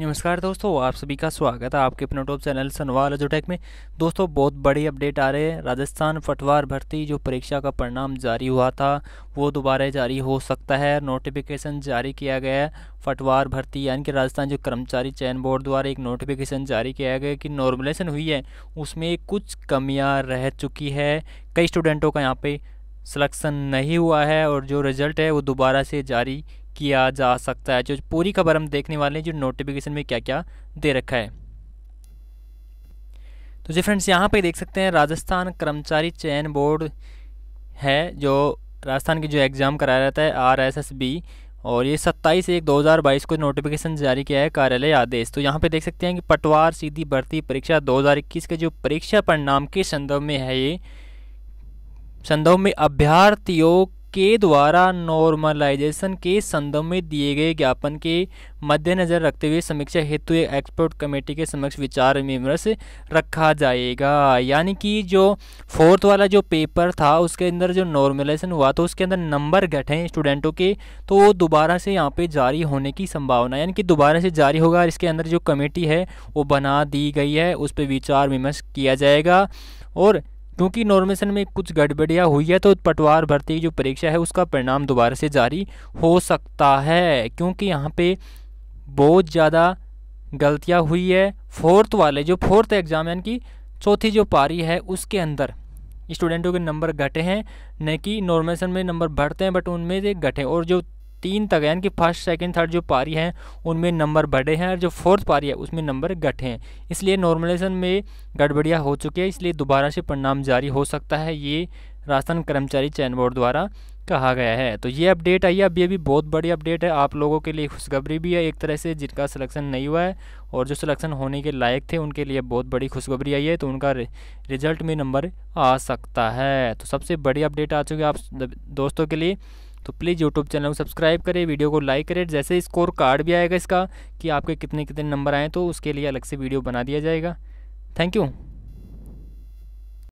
नमस्कार दोस्तों आप सभी का स्वागत है आपके अपने यूट्यूब चैनल सनवाल अजोटेक में दोस्तों बहुत बड़ी अपडेट आ रही है राजस्थान पटवार भर्ती जो परीक्षा का परिणाम जारी हुआ था वो दोबारा जारी हो सकता है नोटिफिकेशन जारी किया गया है पटवार भर्ती यानी कि राजस्थान जो कर्मचारी चयन बोर्ड द्वारा एक नोटिफिकेशन जारी किया गया कि नॉर्मलेशन हुई है उसमें कुछ कमियाँ रह चुकी है कई स्टूडेंटों का यहाँ पर सिलेक्शन नहीं हुआ है और जो रिज़ल्ट है वो दोबारा से जारी किया जा सकता है जो पूरी खबर हम देखने वाले हैं जो नोटिफिकेशन में क्या क्या दे रखा है तो जी फ्रेंड्स यहाँ पे देख सकते हैं राजस्थान कर्मचारी चयन बोर्ड है जो राजस्थान की जो एग्ज़ाम कराया जाता है आर एस एस बी और ये सत्ताईस एक 2022 को नोटिफिकेशन जारी किया है कार्यालय आदेश तो यहाँ पे देख सकते हैं कि पटवार सीधी भर्ती परीक्षा 2021 के जो परीक्षा परिणाम के संदर्भ में है ये संदर्भ में अभ्यार्थियों के द्वारा नॉर्मलाइजेशन के संदर्भ में दिए गए ज्ञापन के मद्देनजर रखते हुए समीक्षा हेतु एक्सपर्ट कमेटी के समक्ष विचार विमर्श रखा जाएगा यानी कि जो फोर्थ वाला जो पेपर था उसके अंदर जो नॉर्मलाइजेशन हुआ तो उसके अंदर नंबर घटे स्टूडेंटों के तो वो दोबारा से यहाँ पे जारी होने की संभावना यानी कि दोबारा से जारी होगा इसके अंदर जो कमेटी है वो बना दी गई है उस पर विचार विमर्श किया जाएगा और क्योंकि नॉर्मेशन में कुछ गड़बड़ियाँ हुई है तो पटवार भर्ती की जो परीक्षा है उसका परिणाम दोबारा से जारी हो सकता है क्योंकि यहाँ पे बहुत ज़्यादा गलतियाँ हुई है फोर्थ वाले जो फोर्थ एग्ज़ाम यानी कि चौथी जो पारी है उसके अंदर स्टूडेंटों के नंबर घटे हैं न कि नॉर्मेशन में नंबर बढ़ते हैं बट उनमें से घटे और जो तीन तक यानी कि फर्स्ट सेकंड थर्ड जो पारी हैं उनमें नंबर बढ़े हैं और जो फोर्थ पारी है उसमें नंबर घटे हैं इसलिए नॉर्मलाइजेशन में गड़बड़ियाँ हो चुकी है इसलिए दोबारा से परिणाम जारी हो सकता है ये राजस्थान कर्मचारी चयन बोर्ड द्वारा कहा गया है तो ये अपडेट आई है अभी अभी बहुत बड़ी अपडेट है आप लोगों के लिए खुशखबरी भी है एक तरह से जिनका सिलेक्शन नहीं हुआ है और जो सिलेक्शन होने के लायक थे उनके लिए बहुत बड़ी खुशखबरी आई है तो उनका रिजल्ट में नंबर आ सकता है तो सबसे बड़ी अपडेट आ चुकी है आप दोस्तों के लिए तो प्लीज़ यूट्यूब चैनल को सब्सक्राइब करें वीडियो को लाइक करें जैसे स्कोर कार्ड भी आएगा इसका कि आपके कितने कितने नंबर आएँ तो उसके लिए अलग से वीडियो बना दिया जाएगा थैंक यू